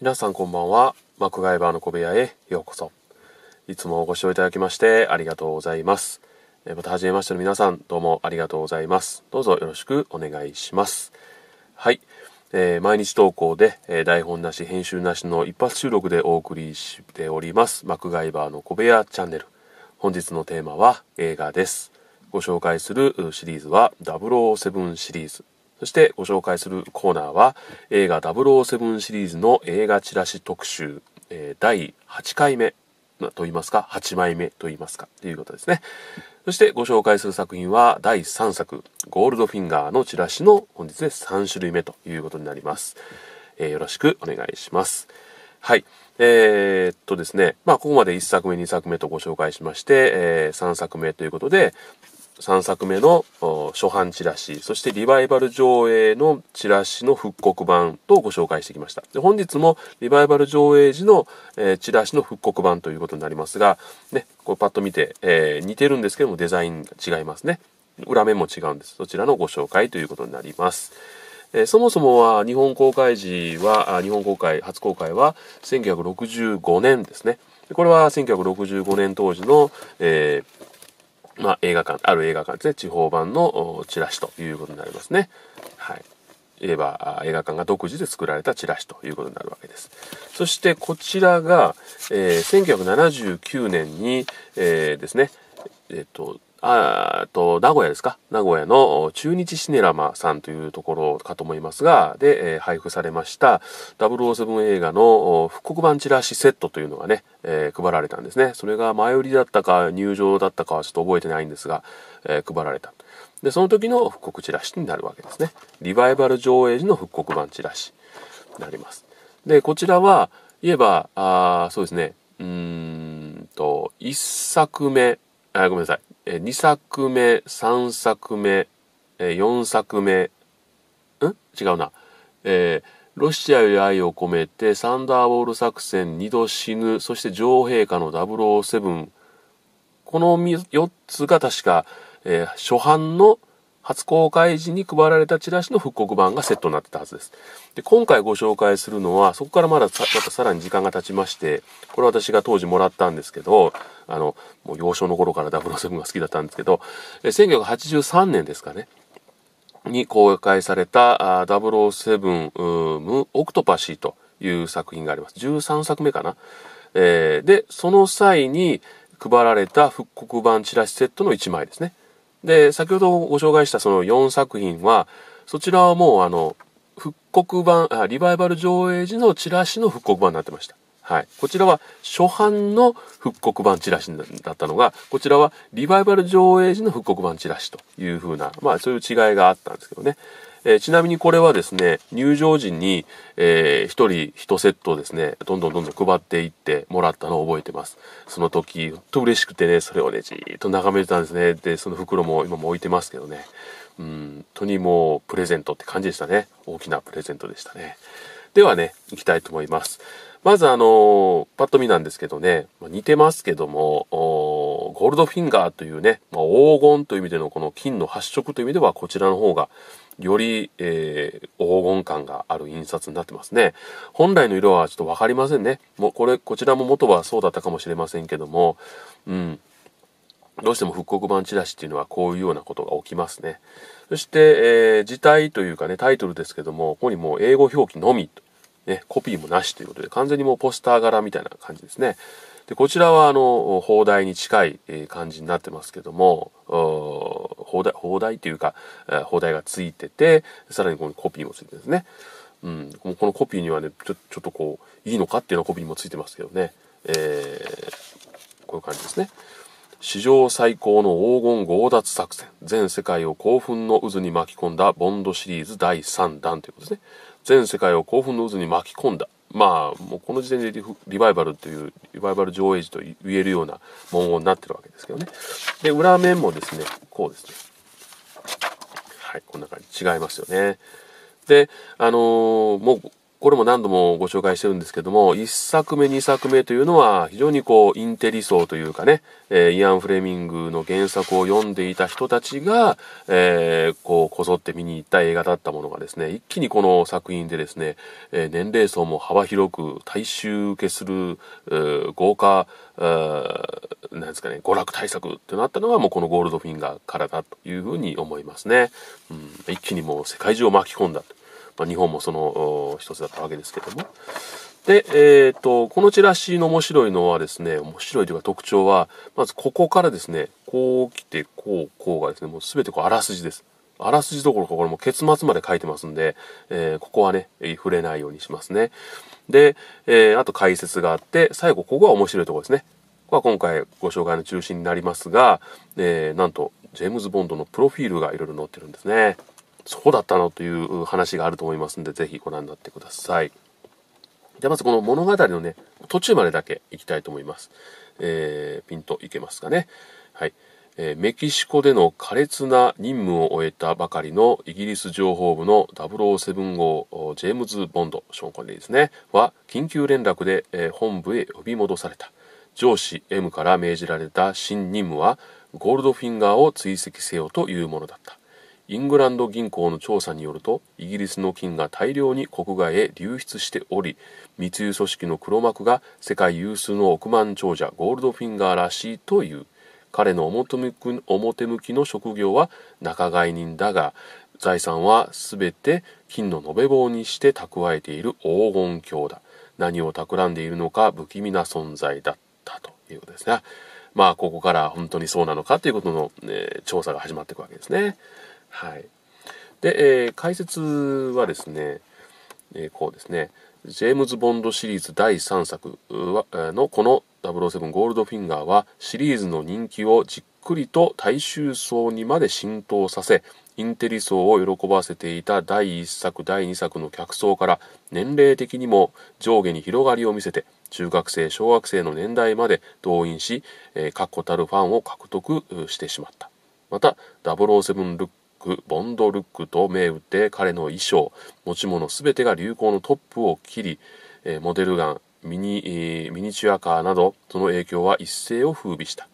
皆さんこんばんは。マクガイバーの小部屋へようこそ。いつもご視聴いただきましてありがとうございます。えまた、初めましての皆さん、どうもありがとうございます。どうぞよろしくお願いします。はい。えー、毎日投稿で、えー、台本なし、編集なしの一発収録でお送りしております。マクガイバーの小部屋チャンネル。本日のテーマは映画です。ご紹介するシリーズは007シリーズそしてご紹介するコーナーは映画007シリーズの映画チラシ特集、えー、第8回目と言いますか、8枚目と言いますか、ということですね。そしてご紹介する作品は第3作、ゴールドフィンガーのチラシの本日で3種類目ということになります。えー、よろしくお願いします。はい。えー、っとですね、まあ、ここまで1作目、2作目とご紹介しまして、えー、3作目ということで、3作目の初版チラシ、そしてリバイバル上映のチラシの復刻版とご紹介してきました。で本日もリバイバル上映時の、えー、チラシの復刻版ということになりますが、ね、これパッと見て、えー、似てるんですけどもデザインが違いますね。裏面も違うんです。そちらのご紹介ということになります。えー、そもそもは日本公開時は、日本公開、初公開は1965年ですね。これは1965年当時の、えー、まあ、映画館、ある映画館ですね、地方版のチラシということになりますね。はい。言えば、映画館が独自で作られたチラシということになるわけです。そしてこちらが、えー、1979年に、えー、ですね、えっ、ー、と、あと、名古屋ですか名古屋の中日シネラマさんというところかと思いますが、で、えー、配布されました007映画の復刻版チラシセットというのがね、えー、配られたんですね。それが前売りだったか入場だったかはちょっと覚えてないんですが、えー、配られた。で、その時の復刻チラシになるわけですね。リバイバル上映時の復刻版チラシになります。で、こちらは、言えば、あそうですね、うーんと、一作目、あごめんなさい。え2作目、3作目、え4作目、ん違うな。えーロシアより愛を込めて、サンダーボール作戦、2度死ぬ、そして女王陛下の007。この4つが確か、えー、初版の初公開時に配られたチラシの復刻版がセットになってたはずです。で、今回ご紹介するのは、そこからまださ、またさらに時間が経ちまして、これ私が当時もらったんですけど、あの、もう幼少の頃からセ0 7が好きだったんですけど、え1983年ですかね。に公開された007ムオクトパシーという作品があります。13作目かな。えー、で、その際に配られた復刻版チラシセットの1枚ですね。で、先ほどご紹介したその4作品は、そちらはもうあの、復刻版、あリバイバル上映時のチラシの復刻版になってました。はい。こちらは初版の復刻版チラシだったのが、こちらはリバイバル上映時の復刻版チラシというふうな、まあそういう違いがあったんですけどね。えー、ちなみにこれはですね、入場時に、えー、1人1セットをですね、どんどんどんどん配っていってもらったのを覚えてます。その時、ほんと嬉しくてね、それをね、じーっと眺めてたんですね。で、その袋も今も置いてますけどね。うん、本当にもうプレゼントって感じでしたね。大きなプレゼントでしたね。ではね、行きたいと思います。まずあのー、パッと見なんですけどね、似てますけども、ゴールドフィンガーというね、まあ、黄金という意味でのこの金の発色という意味ではこちらの方がより、えー、黄金感がある印刷になってますね。本来の色はちょっと分かりませんね。もうこれ、こちらも元はそうだったかもしれませんけども、うん。どうしても復刻版チラシっていうのはこういうようなことが起きますね。そして、えー、字体というかね、タイトルですけども、ここにもう英語表記のみ、ね、コピーもなしということで、完全にもうポスター柄みたいな感じですね。でこちらはあの砲台に近い感じになってますけども砲台砲台というか砲台がついててさらにこのコピーもついてるんですね、うん、このコピーにはねちょちょっとこういいのかっていうようなコピーもついてますけどね、えー、こういう感じですね史上最高の黄金強奪作戦全世界を興奮の渦に巻き込んだボンドシリーズ第3弾ということですね全世界を興奮の渦に巻き込んだまあもうこの時点でリバイバルというリバイバル上映時と言えるような文言になってるわけですけどねで裏面もですねこうですねはいこんな感じ違いますよねであのー、もうこれも何度もご紹介してるんですけども、一作目、二作目というのは非常にこう、インテリ層というかね、えイアン・フレミングの原作を読んでいた人たちが、えー、こう、こぞって見に行った映画だったものがですね、一気にこの作品でですね、え年齢層も幅広く大衆受けする、豪華、なんですかね、娯楽対策ってなったのはもうこのゴールドフィンガーからだというふうに思いますね。うん、一気にもう世界中を巻き込んだと。まあ、日本もその一つだったわけですけども。で、えっ、と、このチラシの面白いのはですね、面白いというか特徴は、まずここからですね、こう来て、こう、こうがですね、もうすべてこうあらすじです。あらすじどころかこれも結末まで書いてますんで、えー、ここはね、触れないようにしますね。で、えー、あと解説があって、最後ここは面白いところですね。ここは今回ご紹介の中心になりますが、えー、なんと、ジェームズ・ボンドのプロフィールがいろいろ載ってるんですね。そうだったのという話があると思いますんで、是非ご覧になってください。じゃまずこの物語のね、途中までだけいきたいと思います。えー、ピンといけますかね。はい。えー、メキシコでの苛烈な任務を終えたばかりのイギリス情報部の007号ジェームズ・ボンド、ショーン・コネリーですね、は緊急連絡で、えー、本部へ呼び戻された。上司 M から命じられた新任務はゴールドフィンガーを追跡せよというものだった。イングランド銀行の調査によるとイギリスの金が大量に国外へ流出しており密輸組織の黒幕が世界有数の億万長者ゴールドフィンガーらしいという彼の表向きの職業は仲買人だが財産は全て金の延べ棒にして蓄えている黄金鏡だ何を企んでいるのか不気味な存在だったということですねまあここから本当にそうなのかということの、調査が始まっていくわけですねはい。で、えー、解説はですね、えー、こうですね、ジェームズ・ボンドシリーズ第3作のこの007ゴールドフィンガーはシリーズの人気をじっくりと大衆層にまで浸透させインテリ層を喜ばせていた第1作第2作の客層から年齢的にも上下に広がりを見せて中学生小学生の年代まで動員し確固たるファンを獲得してしまったまた007ルック、ボンドルックと銘打って彼の衣装、持ち物すべてが流行のトップを切り、えモデルガン、ミニ、えー、ミニチュアカーなど、その影響は一世を風靡した。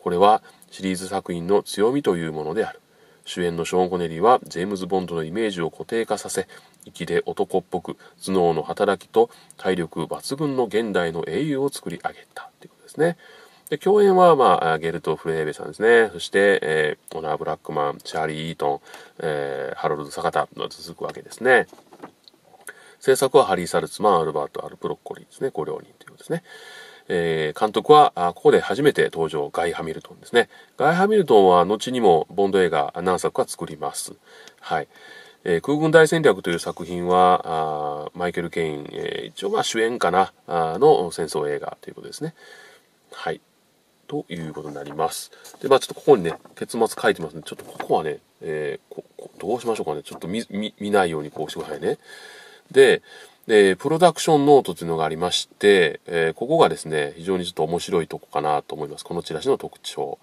これはシリーズ作品の強みというものである。主演のショーン・コネリーはジェームズ・ボンドのイメージを固定化させ、粋で男っぽく、頭脳の働きと体力抜群の現代の英雄を作り上げたということですね。で、共演は、まあ、ゲルト・フレーベさんですね。そして、えー、オナー・ブラックマン、チャーリー・イートン、えー、ハロルド・坂田が続くわけですね。制作はハリー・サルツマン、アルバート・アルブロッコリーですね。ご両人ということですね。えー、監督はあ、ここで初めて登場、ガイ・ハミルトンですね。ガイ・ハミルトンは、後にもボンド映画何作か作ります。はい。えー、空軍大戦略という作品は、あマイケル・ケイン、えー、一応まあ主演かな、あの戦争映画ということですね。はい。ということになります。で、まあちょっとここにね、結末書いてますんで、ちょっとここはね、えー、ここどうしましょうかね。ちょっと見、見、見ないようにこうしてくださいね。で、で、プロダクションノートというのがありまして、えー、ここがですね、非常にちょっと面白いとこかなと思います。このチラシの特徴。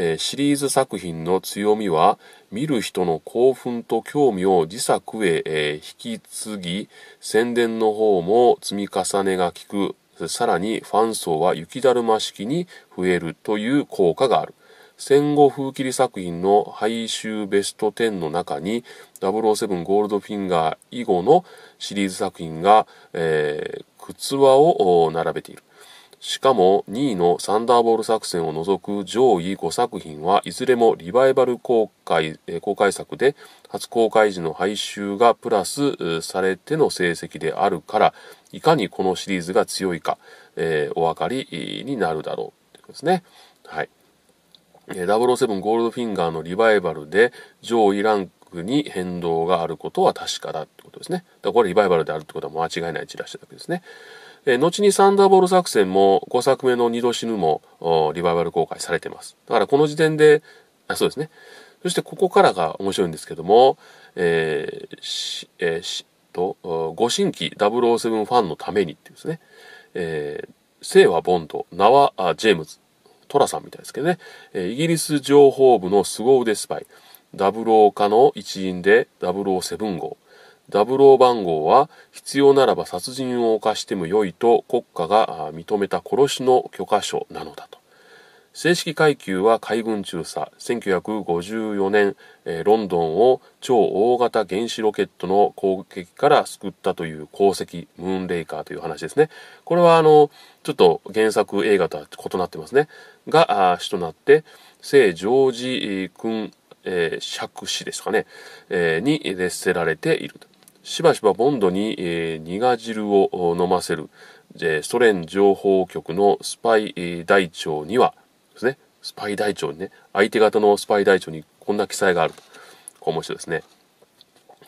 えー、シリーズ作品の強みは、見る人の興奮と興味を自作へ、えー、引き継ぎ、宣伝の方も積み重ねが効くさらにファン層は雪だるま式に増えるという効果がある。戦後風切り作品の配集ベスト10の中に007ゴールドフィンガー以後のシリーズ作品が、えー、靴輪を並べている。しかも2位のサンダーボール作戦を除く上位5作品はいずれもリバイバル公開、えー、公開作で初公開時の配収がプラスされての成績であるからいかにこのシリーズが強いか、えー、お分かりになるだろうといことですね。はい。007ゴールドフィンガーのリバイバルで上位ランクに変動があることは確かだってことですね。だからこれリバイバルであるってことは間違いないチラシだけですね。えー、後にサンダーボール作戦も5作目の二度死ぬもリバイバル公開されてます。だからこの時点で、あ、そうですね。そしてここからが面白いんですけども、えー、し、えー、し、と、ご新規007ファンのためにっていうですね、えー、姓はボンド、名はあジェームズ、トラさんみたいですけどね、えー、イギリス情報部の凄腕スパイ、00課の一員で007号、ダブロー番号は必要ならば殺人を犯しても良いと国家が認めた殺しの許可書なのだと。正式階級は海軍中佐1954年、えー、ロンドンを超大型原子ロケットの攻撃から救ったという功績ムーンレイカーという話ですねこれはあのちょっと原作映画とは異なってますねが主となって聖ジョージ君、えー、爵士ですかね、えー、に列せられているとしばしばボンドに、えー、苦汁を飲ませる、えー、ソ連情報局のスパイ、えー、大長にはですね、スパイ大長にね、相手方のスパイ大長にこんな記載があると。こう面白いですね。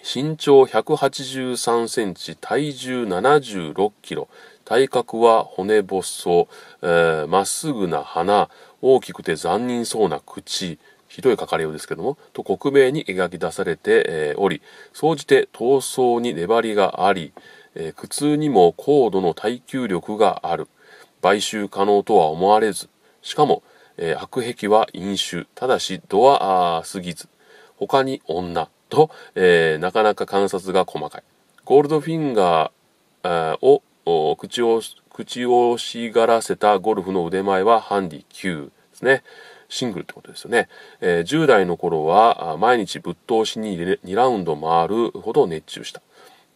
身長183センチ、体重76キロ、体格は骨細、ま、そまっすぐな鼻、大きくて残忍そうな口、ひどい書かれようですけども、と克明に描き出されており、総じて闘争に粘りがあり、苦痛にも高度の耐久力がある。買収可能とは思われず、しかも、えー、悪癖は飲酒、ただし度は過ぎず、他に女と、えー、なかなか観察が細かい。ゴールドフィンガーを口を口をしがらせたゴルフの腕前はハンディ9ですね。シングルってことですよね。えー、10代の頃は毎日ぶっ通しに2ラウンド回るほど熱中した。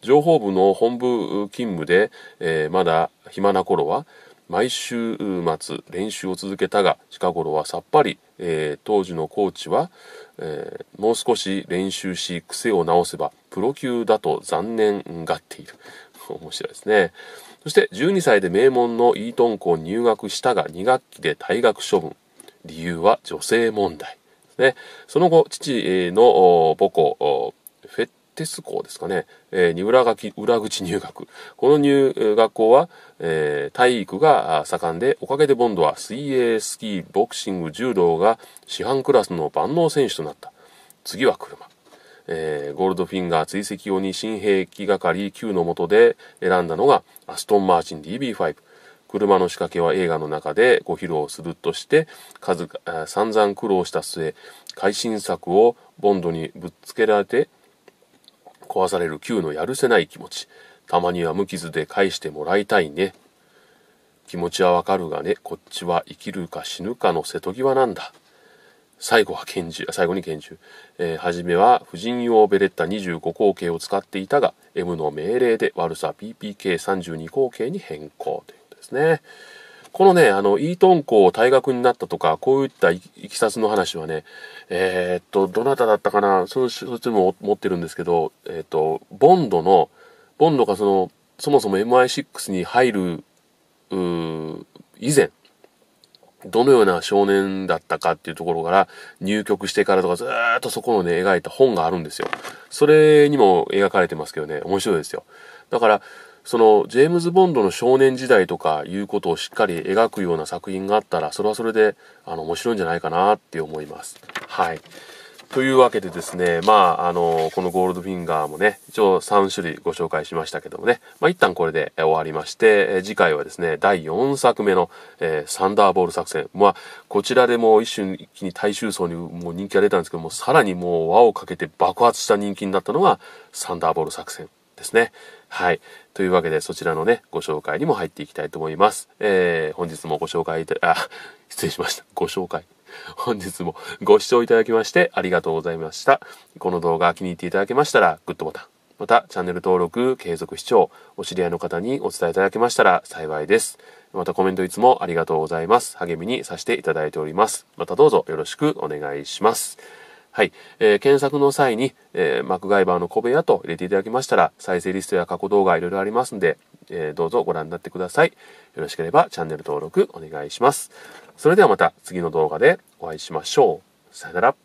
情報部の本部勤務で、えー、まだ暇な頃は毎週末練習を続けたが近頃はさっぱり、えー、当時のコーチは、えー、もう少し練習し癖を直せばプロ級だと残念がっている 面白いですねそして12歳で名門のイートン校入学したが2学期で退学処分理由は女性問題ですね。その後、父の母校、フェッテス校ですかね、に裏書き、裏口入学。この入学校は、えー、体育が盛んで、おかげでボンドは水泳、スキー、ボクシング、柔道が師範クラスの万能選手となった。次は車。えー、ゴールドフィンガー追跡用に新兵器係9の下で選んだのがアストン・マーチン DB5。車の仕掛けは映画の中でご披露するとして数散々苦労した末会心作をボンドにぶっつけられて壊される Q のやるせない気持ちたまには無傷で返してもらいたいね気持ちはわかるがねこっちは生きるか死ぬかの瀬戸際なんだ最後は拳銃、最後に拳銃。えー、はじめは婦人用ベレッタ25口径を使っていたが、M の命令で悪さ PPK32 口径に変更という。ですね。このね、あの、イートン校退学になったとか、こういったいきさつの話はね、えー、っと、どなただったかな、その、そっちも持ってるんですけど、えー、っと、ボンドの、ボンドがその、そもそも MI6 に入る、以前、どのような少年だったかっていうところから入局してからとかずーっとそこのね描いた本があるんですよ。それにも描かれてますけどね、面白いですよ。だから、そのジェームズ・ボンドの少年時代とかいうことをしっかり描くような作品があったらそれはそれであの面白いんじゃないかなって思います。はいというわけでですね、まあ、あの、このゴールドフィンガーもね、一応3種類ご紹介しましたけどもね、まあ、一旦これで終わりまして、次回はですね、第4作目の、えー、サンダーボール作戦。まあ、こちらでもう一瞬一気に大衆層にもう人気が出たんですけども、さらにもう輪をかけて爆発した人気になったのが、サンダーボール作戦ですね。はい。というわけで、そちらのね、ご紹介にも入っていきたいと思います。えー、本日もご紹介いた、あ、失礼しました。ご紹介。本日もご視聴いただきましてありがとうございました。この動画気に入っていただけましたら、グッドボタン。また、チャンネル登録、継続視聴、お知り合いの方にお伝えいただけましたら幸いです。またコメントいつもありがとうございます。励みにさせていただいております。またどうぞよろしくお願いします。はい。えー、検索の際に、えー、マクガイバーの小部屋と入れていただきましたら、再生リストや過去動画いろいろありますんで、えー、どうぞご覧になってください。よろしければチャンネル登録お願いします。それではまた次の動画でお会いしましょう。さよなら。